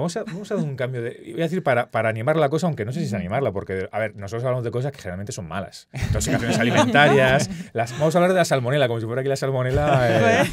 Vamos a, dar un cambio de. Voy a decir para, animar la cosa, aunque no sé si es animarla, porque, a ver, nosotros hablamos de cosas que generalmente son malas. Intoxicaciones alimentarias. vamos a hablar de la salmonela, como si fuera aquí la salmonela. Eh.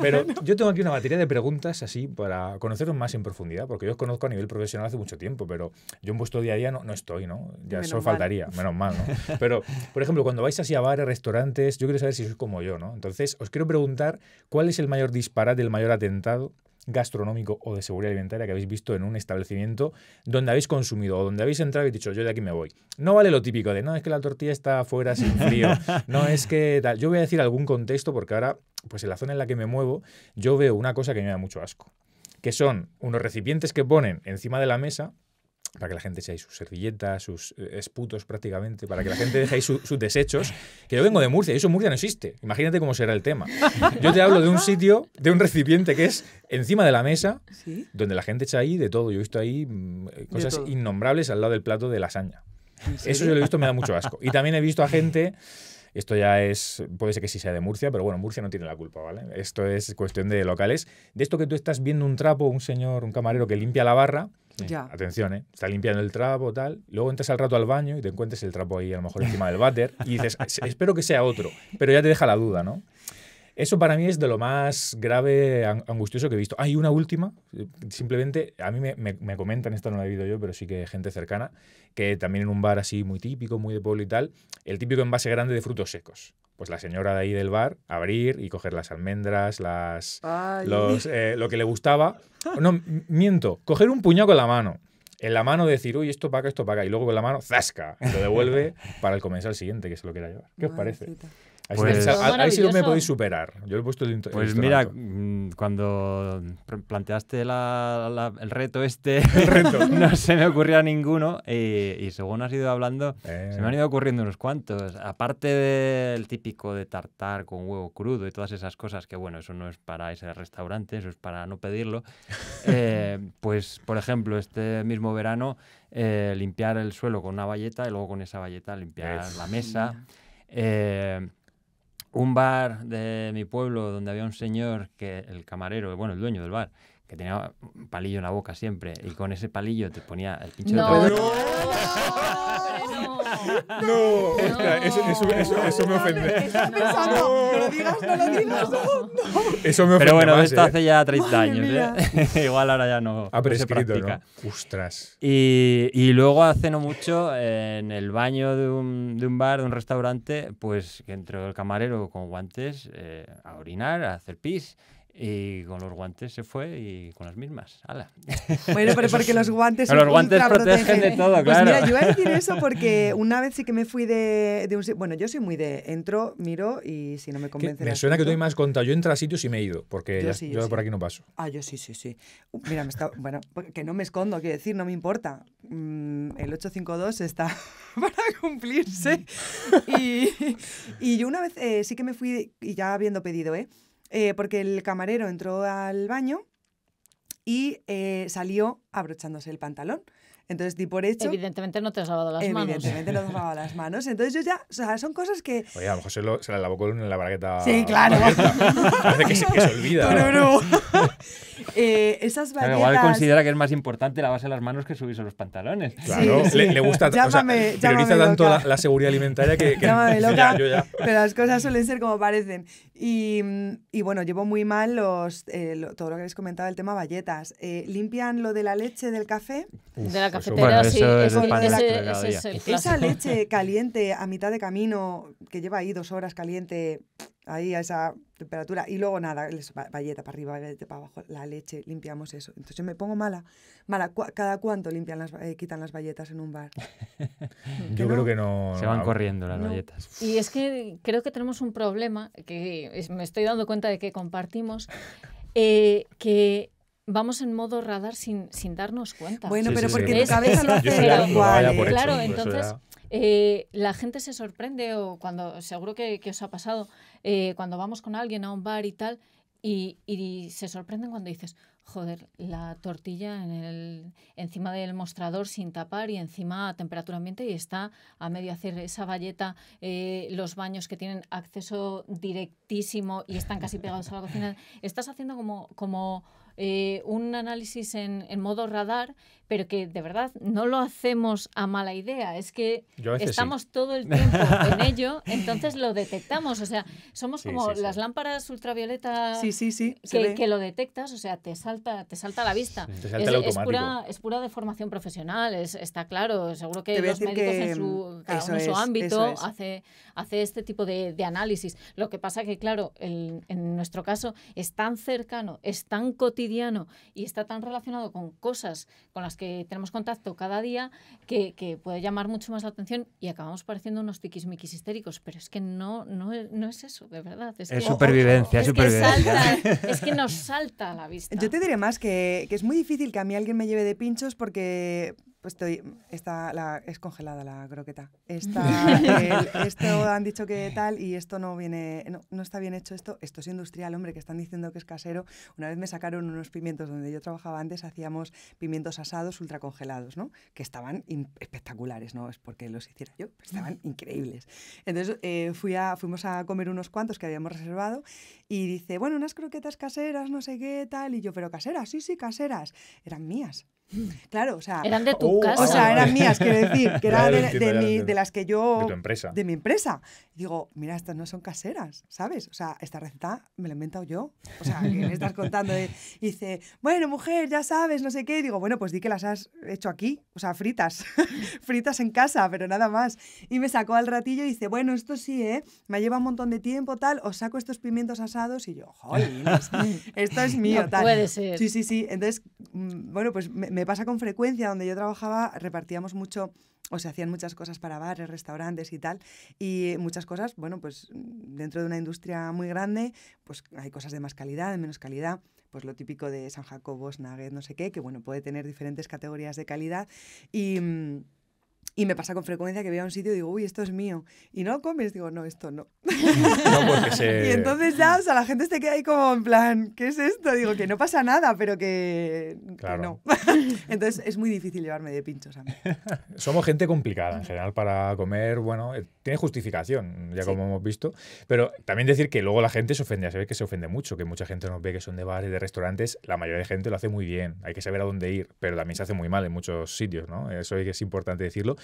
Pero yo tengo aquí una batería de preguntas así para conoceros más en profundidad, porque yo os conozco a nivel profesional hace mucho tiempo, pero yo en vuestro día a día no, estoy, ¿no? Ya menos solo faltaría, menos mal, ¿no? Pero, por ejemplo, cuando vais así a bares, restaurantes, yo quiero saber si sois como yo, ¿no? Entonces, os quiero preguntar cuál es el mayor disparate, el mayor atentado gastronómico o de seguridad alimentaria que habéis visto en un establecimiento donde habéis consumido o donde habéis entrado y dicho, yo de aquí me voy. No vale lo típico de, no, es que la tortilla está afuera sin frío, no es que tal. Yo voy a decir algún contexto porque ahora, pues en la zona en la que me muevo, yo veo una cosa que me da mucho asco, que son unos recipientes que ponen encima de la mesa para que la gente ahí sus servilletas, sus eh, esputos prácticamente, para que la gente deje ahí sus desechos, que yo vengo de Murcia y eso en Murcia no existe. Imagínate cómo será el tema. Yo te hablo de un sitio, de un recipiente que es encima de la mesa, donde la gente echa ahí de todo. Yo he visto ahí mm, cosas innombrables al lado del plato de lasaña. Eso yo lo he visto, me da mucho asco. Y también he visto a gente esto ya es, puede ser que sí sea de Murcia, pero bueno, Murcia no tiene la culpa, ¿vale? Esto es cuestión de locales. De esto que tú estás viendo un trapo, un señor, un camarero que limpia la barra, Atención, ¿eh? Está limpiando el trapo, tal. Luego entras al rato al baño y te encuentras el trapo ahí, a lo mejor encima del váter, y dices, espero que sea otro, pero ya te deja la duda, ¿no? Eso para mí es de lo más grave, angustioso que he visto. Hay una última, simplemente, a mí me, me, comentan, esta no la he vivido yo, pero sí que gente cercana, que también en un bar así muy típico, muy de pueblo y tal, el típico envase grande de frutos secos. Pues la señora de ahí del bar, abrir y coger las almendras, las, los, eh, lo que le gustaba. No, miento, coger un puñado con la mano en la mano decir, uy, esto paga, esto paga, y luego con la mano, zasca, lo devuelve para el comensal siguiente, que se lo quiera llevar. ¿Qué os parece? Pues, ahí sí me pues podéis superar. Yo he puesto el Pues mira, mm, cuando planteaste el reto este, no se me ocurría ninguno. Eh, y, según has ido hablando, se me eh. han ido ocurriendo unos cuantos. Aparte del típico de tartar con huevo crudo y todas esas cosas, que bueno, eso no es para ese restaurante, eso es para no pedirlo. Eh, pues, por ejemplo, este mismo verano, limpiar el suelo con una valleta y luego con esa valleta limpiar la mesa un bar de mi pueblo donde había un señor que el camarero, bueno, el dueño del bar, que tenía palillo en la boca siempre y con ese palillo te ponía el pinche no. de no. No. eso, me ofende. no. lo digas, no lo digas, Eso me ofende. Pero bueno, esto ¿eh? hace ya 30 años. ¿eh? Igual ahora ya no. ha prescrito no se Y, y, luego hace no mucho, en el baño de un, de un bar, de un restaurante, pues que entró el camarero con guantes eh, a orinar, a hacer pis. Y con los guantes se fue y con las mismas. ¡Hala! Bueno, pero porque los guantes. los protegen, de todo, pues claro. mira, yo voy a decir eso porque una vez sí que me fui de, un sitio. Bueno, yo soy muy de entro, miro y si no me convence. Me suena que tú me has contado. Yo entro a sitios y me he ido, porque yo, por aquí no paso. Ah, yo sí, sí, sí. Uh, mira, me está, bueno, pues que no me escondo, quiero decir, no me importa. Mm, el 852 está para cumplirse. Y, yo una vez eh, sí que me fui, y ya habiendo pedido, ¿eh? Eh, porque el camarero entró al baño y eh, salió abrochándose el pantalón. Entonces di por hecho. Evidentemente no te has lavado las manos. Evidentemente no te has lavado las manos. Entonces yo ya, o sea, son cosas que. Oye, a lo mejor se, lo, se la lavó con la bragueta. Sí, claro. Parece que, se olvida. No, no. Eh, esas baguetas... Claro, igual considera que es más importante lavarse las manos que subirse los pantalones. Claro, Le, le, gusta llámame, o sea, prioriza tanto la, seguridad alimentaria que. que llámame loca, ya, Pero las cosas suelen ser como parecen. Y, y bueno, llevo muy mal los, eh, todo lo que habéis comentado del tema valletas. Eh, ¿Limpian lo de la leche del café? De la esa leche caliente a mitad de camino, que lleva ahí dos horas caliente, ahí a esa temperatura, y luego nada, valleta para arriba, valleta para abajo, la leche, limpiamos eso. Entonces yo me pongo mala. Mala, ¿cada cuánto limpian las, eh, quitan las valletas en un bar? yo creo que no. Se van corriendo las no. Y es que creo que tenemos un problema que me estoy dando cuenta de que compartimos, eh, que vamos en modo radar sin, sin darnos cuenta. Bueno, pero porque cabeza lo hace igual. ¿eh? claro, entonces eh, la gente se sorprende o cuando, seguro que, os ha pasado, eh, cuando vamos con alguien a un bar y tal, y, se sorprenden cuando dices, joder, la tortilla en el, encima del mostrador sin tapar y encima a temperatura ambiente y está a medio hacer esa valleta, los baños que tienen acceso directísimo y están casi pegados a la cocina. Estás haciendo como, como eh, un análisis en, en, modo radar pero que de verdad no lo hacemos a mala idea, es que estamos todo el tiempo en ello, entonces lo detectamos, o sea, somos como las lámparas ultravioletas que, lo detectas, o sea, te salta, te salta a la vista. es, pura, de formación deformación profesional, está claro, seguro que los médicos en su, ámbito hacen hace, hace este tipo de, análisis. Lo que pasa que, claro, en nuestro caso es tan cercano, es tan cotidiano y está tan relacionado con cosas con las que que tenemos contacto cada día, que, puede llamar mucho más la atención y acabamos pareciendo unos tiquismiquis histéricos. Pero es que no, no, es eso, de verdad. Es, supervivencia, es supervivencia. es que nos salta a la vista. Yo te diré más que, que es muy difícil que a mí alguien me lleve de pinchos porque pues estoy, está es congelada la croqueta. esto han dicho que tal y esto no viene, no, está bien hecho esto. Esto es industrial, hombre, que están diciendo que es casero. Una vez me sacaron unos pimientos donde yo trabajaba antes, hacíamos pimientos asados ultracongelados, ¿no? Que estaban espectaculares, no es porque los hiciera yo, estaban mm. increíbles. Entonces eh, fui a, fuimos a comer unos cuantos que habíamos reservado y dice, bueno, unas croquetas caseras, no sé qué tal. Y yo, pero caseras, sí, sí, caseras. Eran mías. Claro, o sea. Eran de tu oh, casa. O sea, eran mías, quiero decir, que eran de, las que yo. De tu empresa. De mi empresa. digo, mira, estas no son caseras, ¿sabes? O sea, esta receta me la he inventado yo. O sea, que me estás contando. Y dice, bueno, mujer, ya sabes, no sé qué. Y digo, bueno, pues di que las has hecho aquí, o sea, fritas. fritas en casa, pero nada más. Y me sacó al ratillo y dice, bueno, esto sí, ¿eh? Me lleva un montón de tiempo, tal, os saco estos pimientos asados. Y yo, joder, esto es mío, no tal. Puede ser. Sí, sí, sí. Entonces, mm, bueno, pues me me pasa con frecuencia, donde yo trabajaba repartíamos mucho o se hacían muchas cosas para bares, restaurantes y tal, y muchas cosas, bueno, pues dentro de una industria muy grande, pues hay cosas de más calidad, de menos calidad, pues lo típico de San Jacobo Nugget, no sé qué, que bueno, puede tener diferentes categorías de calidad y... Mm, y me pasa con frecuencia que voy a un sitio y digo, uy, esto es mío. Y no lo comes, digo, no, esto no. no Y entonces ya, o sea, la gente se queda ahí como en plan, ¿qué es esto? Digo, que no pasa nada, pero que, no. entonces es muy difícil llevarme de pinchos a mí. Somos gente complicada en general para comer, bueno, eh, tiene justificación, ya como hemos visto. Pero también decir que luego la gente se ofende, se ve que se ofende mucho, que mucha gente nos ve que son de bares, de restaurantes, la mayoría de gente lo hace muy bien, hay que saber a dónde ir, pero también se hace muy mal en muchos sitios, ¿no? Eso es importante decirlo.